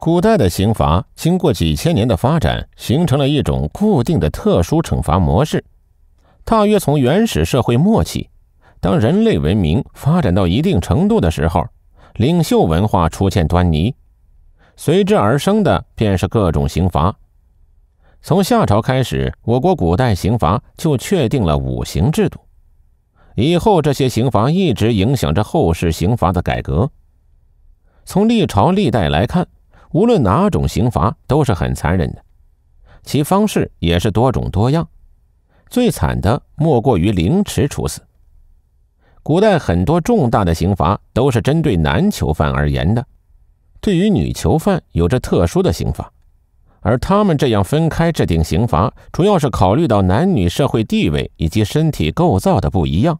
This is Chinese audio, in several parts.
古代的刑罚经过几千年的发展，形成了一种固定的特殊惩罚模式。大约从原始社会末期，当人类文明发展到一定程度的时候，领袖文化出现端倪，随之而生的便是各种刑罚。从夏朝开始，我国古代刑罚就确定了五刑制度，以后这些刑罚一直影响着后世刑罚的改革。从历朝历代来看，无论哪种刑罚都是很残忍的，其方式也是多种多样。最惨的莫过于凌迟处死。古代很多重大的刑罚都是针对男囚犯而言的，对于女囚犯有着特殊的刑罚。而他们这样分开制定刑罚，主要是考虑到男女社会地位以及身体构造的不一样。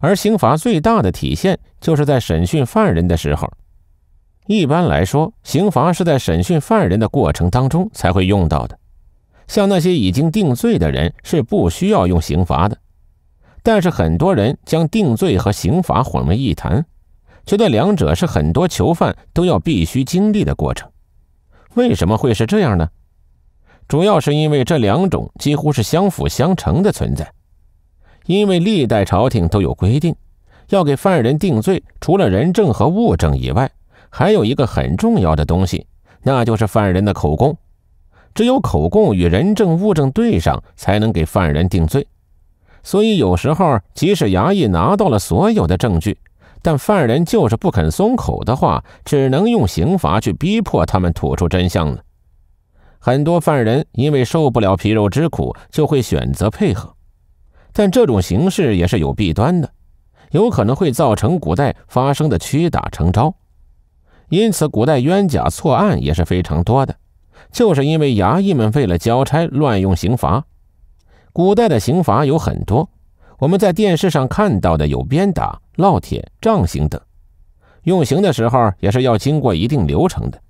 而刑罚最大的体现，就是在审讯犯人的时候。一般来说，刑罚是在审讯犯人的过程当中才会用到的。像那些已经定罪的人是不需要用刑罚的。但是很多人将定罪和刑罚混为一谈，觉得两者是很多囚犯都要必须经历的过程。为什么会是这样呢？主要是因为这两种几乎是相辅相成的存在。因为历代朝廷都有规定，要给犯人定罪，除了人证和物证以外。还有一个很重要的东西，那就是犯人的口供。只有口供与人证物证对上，才能给犯人定罪。所以有时候，即使衙役拿到了所有的证据，但犯人就是不肯松口的话，只能用刑罚去逼迫他们吐出真相了。很多犯人因为受不了皮肉之苦，就会选择配合。但这种形式也是有弊端的，有可能会造成古代发生的屈打成招。因此，古代冤假错案也是非常多的，就是因为衙役们为了交差乱用刑罚。古代的刑罚有很多，我们在电视上看到的有鞭打、烙铁、杖刑等。用刑的时候也是要经过一定流程的，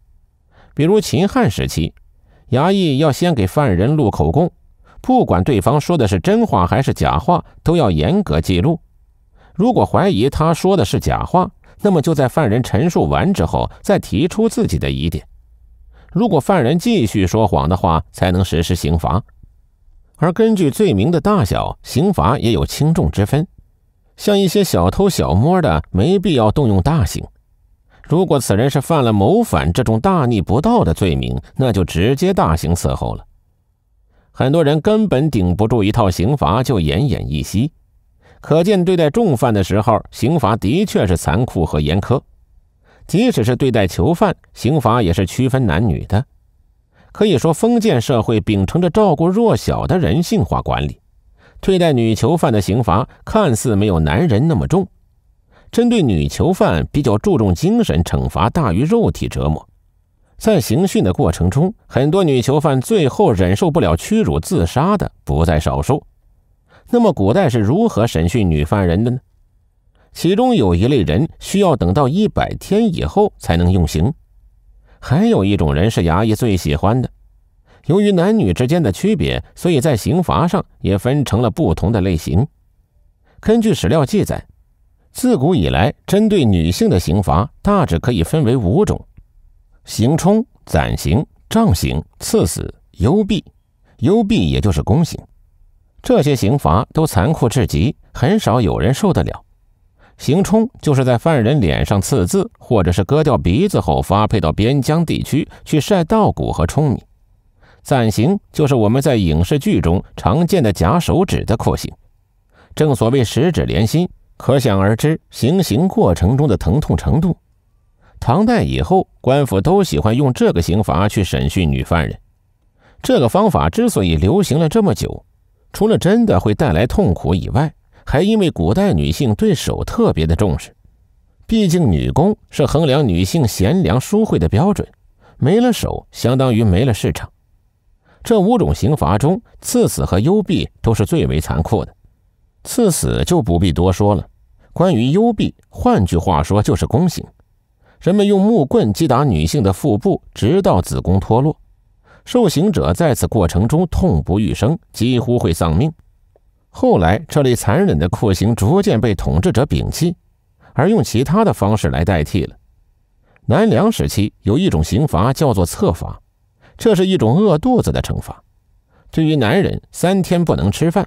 比如秦汉时期，衙役要先给犯人录口供，不管对方说的是真话还是假话，都要严格记录。如果怀疑他说的是假话，那么就在犯人陈述完之后，再提出自己的疑点。如果犯人继续说谎的话，才能实施刑罚。而根据罪名的大小，刑罚也有轻重之分。像一些小偷小摸的，没必要动用大刑。如果此人是犯了谋反这种大逆不道的罪名，那就直接大刑伺候了。很多人根本顶不住一套刑罚，就奄奄一息。可见，对待重犯的时候，刑罚的确是残酷和严苛。即使是对待囚犯，刑罚也是区分男女的。可以说，封建社会秉承着照顾弱小的人性化管理，对待女囚犯的刑罚看似没有男人那么重。针对女囚犯，比较注重精神惩罚大于肉体折磨。在刑讯的过程中，很多女囚犯最后忍受不了屈辱自杀的不在少数。那么，古代是如何审讯女犯人的呢？其中有一类人需要等到一百天以后才能用刑，还有一种人是衙役最喜欢的。由于男女之间的区别，所以在刑罚上也分成了不同的类型。根据史料记载，自古以来，针对女性的刑罚大致可以分为五种：刑冲、斩刑、杖刑、刺死、幽闭。幽闭也就是宫刑。这些刑罚都残酷至极，很少有人受得了。刑冲就是在犯人脸上刺字，或者是割掉鼻子后发配到边疆地区去晒稻谷和舂米。暂刑就是我们在影视剧中常见的夹手指的酷刑。正所谓十指连心，可想而知行刑过程中的疼痛程度。唐代以后，官府都喜欢用这个刑罚去审讯女犯人。这个方法之所以流行了这么久，除了真的会带来痛苦以外，还因为古代女性对手特别的重视，毕竟女工是衡量女性贤良淑慧的标准，没了手相当于没了市场。这五种刑罚中，赐死和幽闭都是最为残酷的。赐死就不必多说了，关于幽闭，换句话说就是宫刑，人们用木棍击打女性的腹部，直到子宫脱落。受刑者在此过程中痛不欲生，几乎会丧命。后来，这类残忍的酷刑逐渐被统治者摒弃，而用其他的方式来代替了。南梁时期有一种刑罚叫做“策罚”，这是一种饿肚子的惩罚。对于男人，三天不能吃饭；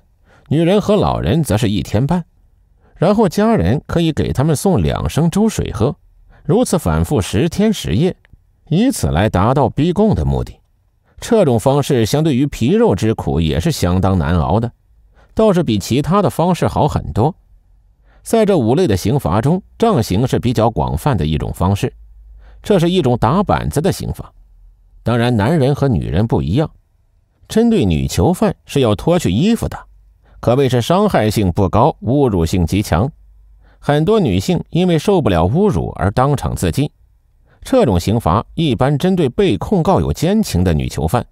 女人和老人则是一天半。然后家人可以给他们送两升粥水喝，如此反复十天十夜，以此来达到逼供的目的。这种方式相对于皮肉之苦也是相当难熬的，倒是比其他的方式好很多。在这五类的刑罚中，杖刑是比较广泛的一种方式。这是一种打板子的刑罚。当然，男人和女人不一样，针对女囚犯是要脱去衣服的，可谓是伤害性不高，侮辱性极强。很多女性因为受不了侮辱而当场自尽。这种刑罚一般针对被控告有奸情的女囚犯，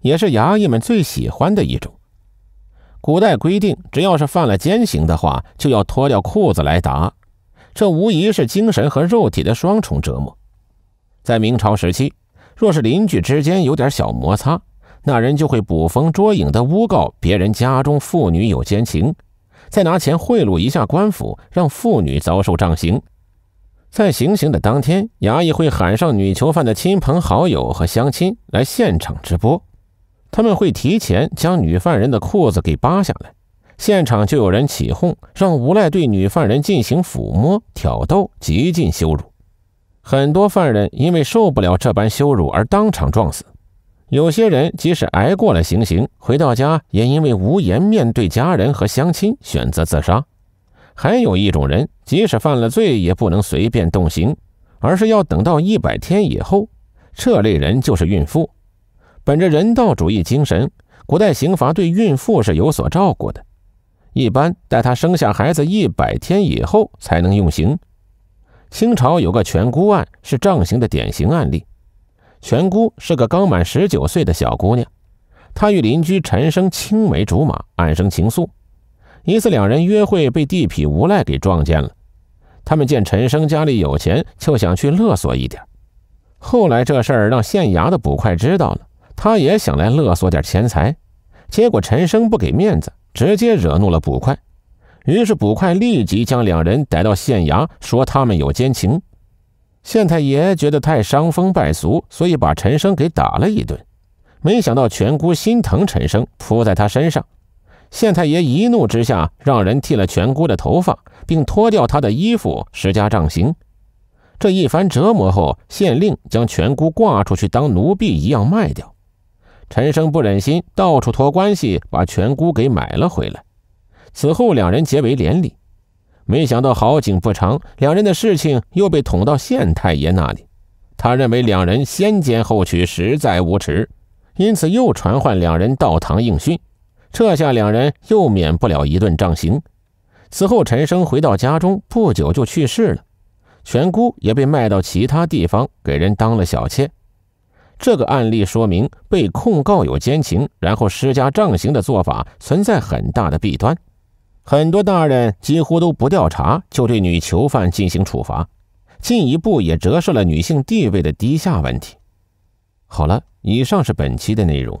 也是衙役们最喜欢的一种。古代规定，只要是犯了奸刑的话，就要脱掉裤子来打，这无疑是精神和肉体的双重折磨。在明朝时期，若是邻居之间有点小摩擦，那人就会捕风捉影地诬告别人家中妇女有奸情，再拿钱贿赂一下官府，让妇女遭受杖刑。在行刑的当天，衙役会喊上女囚犯的亲朋好友和乡亲来现场直播。他们会提前将女犯人的裤子给扒下来，现场就有人起哄，让无赖对女犯人进行抚摸、挑逗，极尽羞辱。很多犯人因为受不了这般羞辱而当场撞死，有些人即使挨过了行刑，回到家也因为无颜面对家人和乡亲，选择自杀。还有一种人，即使犯了罪，也不能随便动刑，而是要等到一百天以后。这类人就是孕妇。本着人道主义精神，古代刑罚对孕妇是有所照顾的，一般待她生下孩子一百天以后才能用刑。清朝有个全姑案是杖刑的典型案例。全姑是个刚满十九岁的小姑娘，她与邻居陈生青梅竹马，暗生情愫。一次，两人约会被地痞无赖给撞见了。他们见陈生家里有钱，就想去勒索一点。后来这事儿让县衙的捕快知道了，他也想来勒索点钱财。结果陈生不给面子，直接惹怒了捕快。于是捕快立即将两人逮到县衙，说他们有奸情。县太爷觉得太伤风败俗，所以把陈生给打了一顿。没想到全姑心疼陈生，扑在他身上。县太爷一怒之下，让人剃了全姑的头发，并脱掉她的衣服，施加杖刑。这一番折磨后，县令将全姑挂出去当奴婢一样卖掉。陈生不忍心，到处托关系把全姑给买了回来。此后，两人结为连理。没想到好景不长，两人的事情又被捅到县太爷那里。他认为两人先奸后娶实在无耻，因此又传唤两人到堂应讯。这下两人又免不了一顿杖刑。此后，陈升回到家中不久就去世了，全姑也被卖到其他地方给人当了小妾。这个案例说明，被控告有奸情然后施加杖刑的做法存在很大的弊端。很多大人几乎都不调查就对女囚犯进行处罚，进一步也折射了女性地位的低下问题。好了，以上是本期的内容。